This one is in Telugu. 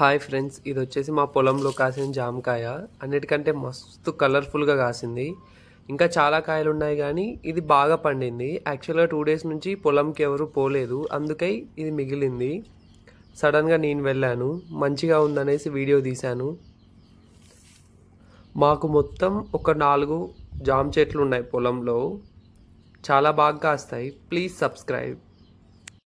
హాయ్ ఫ్రెండ్స్ ఇది వచ్చేసి మా పొలంలో కాసిన జామకాయ అన్నిటికంటే మస్తు కలర్ఫుల్గా కాసింది ఇంకా చాలా కాయలు ఉన్నాయి కానీ ఇది బాగా పండింది యాక్చువల్గా టూ డేస్ నుంచి పొలంకి ఎవరు పోలేదు అందుకై ఇది మిగిలింది సడన్గా నేను వెళ్ళాను మంచిగా ఉందనేసి వీడియో తీశాను మాకు మొత్తం ఒక నాలుగు జామ చెట్లు ఉన్నాయి పొలంలో చాలా బాగా కాస్తాయి ప్లీజ్ సబ్స్క్రైబ్